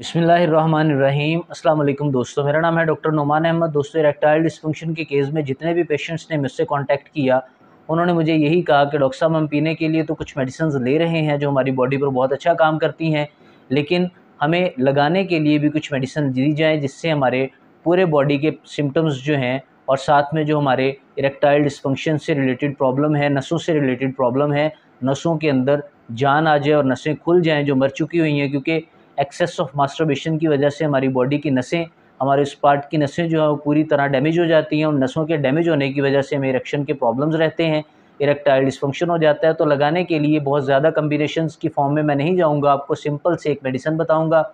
बिसमीम अल्लाम दोस्तों मेरा नाम है डॉक्टर नुमान अहमद दोस्तों इरेक्टाइल डिस्फंक्शन के केस में जितने भी पेशेंट्स ने मुझसे कांटेक्ट किया उन्होंने मुझे यही कहा कि डॉक्टर साहब हम पीने के लिए तो कुछ मेडिसिन ले रहे हैं जो हमारी बॉडी पर बहुत अच्छा काम करती हैं लेकिन हमें लगाने के लिए भी कुछ मेडिसिन दी जाए जिससे हमारे पूरे बॉडी के सिम्टम्स जो हैं और साथ में जो हमारे इरेक्टाइल डिस्फंक्शन से रिलेटेड प्रॉब्लम है नसों से रिलेटेड प्रॉब्लम है नसों के अंदर जान आ जाए और नसें खुल जाएँ जो मर चुकी हुई हैं क्योंकि एक्सेस ऑफ मास्टरबेशन की वजह से हमारी बॉडी की नसें हमारे उस पार्ट की नसें जो है वो पूरी तरह डैमेज हो जाती हैं उन नसों के डैमेज होने की वजह से हमें इरेक्शन के प्रॉब्लम्स रहते हैं इरेक्टाइल डिस्फंक्शन हो जाता है तो लगाने के लिए बहुत ज़्यादा कम्बिनेशन की फॉर्म में मैं नहीं जाऊँगा आपको सिंपल से एक मेडिसन बताऊँगा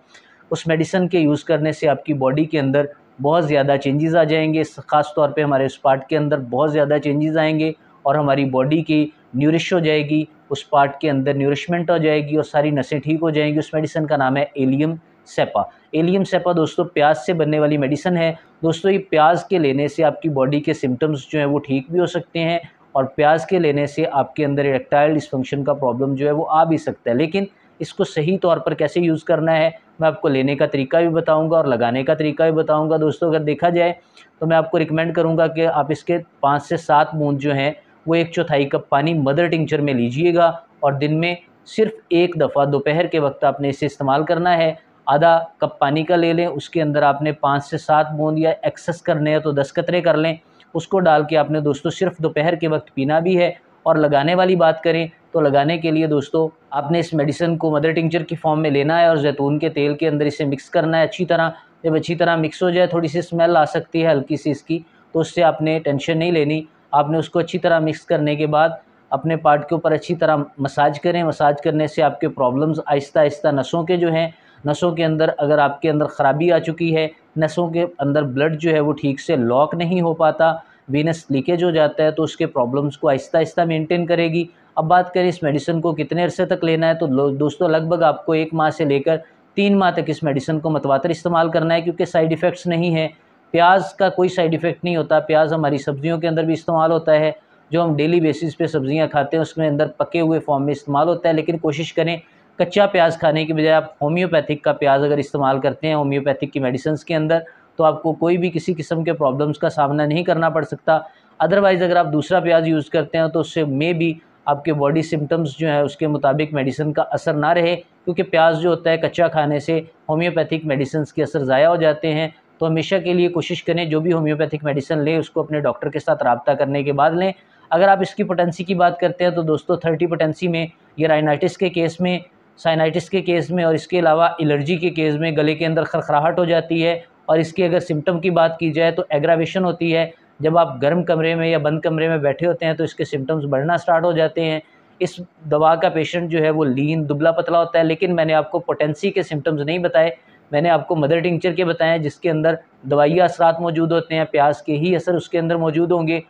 उस मेडिसन के यूज़ करने से आपकी बॉडी के अंदर बहुत ज़्यादा चेंजेस आ जाएंगे ख़ास तौर पे हमारे उस पार्ट के अंदर बहुत ज़्यादा चेंजेस आएंगे और हमारी बॉडी की न्यूरिश हो जाएगी उस पार्ट के अंदर न्यूरिशमेंट आ जाएगी और सारी नसें ठीक हो जाएंगी उस मेडिसन का नाम है एलियम सेपा एलियम सेपा दोस्तों प्याज से बनने वाली मेडिसन है दोस्तों ये प्याज के लेने से आपकी बॉडी के सिम्टम्स जो हैं वो ठीक भी हो सकते हैं और प्याज के लेने से आपके अंदर इरेक्टाइल डिस्फंक्शन का प्रॉब्लम जो है वो आ भी सकता है लेकिन इसको सही तौर पर कैसे यूज़ करना है मैं आपको लेने का तरीका भी बताऊंगा और लगाने का तरीका भी बताऊंगा दोस्तों अगर देखा जाए तो मैं आपको रिकमेंड करूंगा कि आप इसके पाँच से सात बूंद जो हैं वो एक चौथाई कप पानी मदर टिंचर में लीजिएगा और दिन में सिर्फ एक दफ़ा दोपहर के वक्त आपने इसे इस्तेमाल करना है आधा कप पानी का ले लें उसके अंदर आपने पाँच से सात बूंद या एक्सेस करने हैं तो दस कतरे कर लें उसको डाल के आपने दोस्तों सिर्फ दोपहर के वक्त पीना भी है और लगाने वाली बात करें तो लगाने के लिए दोस्तों आपने इस मेडिसिन को मदर टिंचर की फॉर्म में लेना है और जैतून के तेल के अंदर इसे मिक्स करना है अच्छी तरह जब अच्छी तरह मिक्स हो जाए थोड़ी सी स्मेल आ सकती है हल्की सी इसकी तो उससे आपने टेंशन नहीं लेनी आपने उसको अच्छी तरह मिक्स करने के बाद अपने पार्ट के ऊपर अच्छी तरह मसाज करें मसाज करने से आपके प्रॉब्लम्स आहिस्ता आहिस्ता नसों के जो हैं नसों के अंदर अगर आपके अंदर ख़राबी आ चुकी है नसों के अंदर ब्लड जो है वो ठीक से लॉक नहीं हो पाता वीनस लीकेज हो जाता है तो उसके प्रॉब्लम्स को आहिस्ता आहिस्ता मेंटेन करेगी अब बात करें इस मेडिसिन को कितने अरसे तक लेना है तो दोस्तों लगभग आपको एक माह से लेकर तीन माह तक इस मेडिसिन को मतवातर इस्तेमाल करना है क्योंकि साइड इफ़ेक्ट्स नहीं है प्याज का कोई साइड इफ़ेक्ट नहीं होता प्याज हमारी सब्जियों के अंदर भी इस्तेमाल होता है जो हम डेली बेसिस पे सब्जियां खाते हैं उसमें अंदर पके हुए फॉर्म में इस्तेमाल होता है लेकिन कोशिश करें कच्चा प्याज खाने के बजाय आप होम्योपैथिक का प्याज अगर इस्तेमाल करते हैं होम्योपैथिक की मेडिसिन के अंदर तो आपको कोई भी किसी किस्म के प्रॉब्लम्स का सामना नहीं करना पड़ सकता अदरवाइज़ अगर आप दूसरा प्याज यूज़ करते हैं तो उससे मे भी आपके बॉडी सिम्टम्स जो है उसके मुताबिक मेडिसिन का असर ना रहे क्योंकि प्याज जो होता है कच्चा खाने से होम्योपैथिक मेडिसिन के असर ज़ाया हो जाते हैं तो हमेशा के लिए कोशिश करें जो भी होम्योपैथिक मेडिसिन लें उसको अपने डॉक्टर के साथ रबता करने के बाद लें अगर आप इसकी पोटेंसी की बात करते हैं तो दोस्तों थर्टी पोटेंसी में ये राइनाइटिस के केस में साइनाइटिस के केस में और इसके अलावा एलर्जी के केस में गले के अंदर खरखराहट हो जाती है और इसकी अगर सिम्टम की बात की जाए तो एग्रावेशन होती है जब आप गर्म कमरे में या बंद कमरे में बैठे होते हैं तो इसके सिम्टम्स बढ़ना स्टार्ट हो जाते हैं इस दवा का पेशेंट जो है वो लीन दुबला पतला होता है लेकिन मैंने आपको पोटेंसी के सिम्टम्स नहीं बताए मैंने आपको मदर टिंचर के बताए जिसके अंदर दवाई असरात मौजूद होते हैं प्याज के ही असर उसके अंदर मौजूद होंगे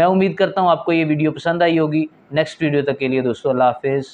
मैं उम्मीद करता हूँ आपको ये वीडियो पसंद आई होगी नेक्स्ट वीडियो तक के लिए दोस्तों अल्लाह हाफिज़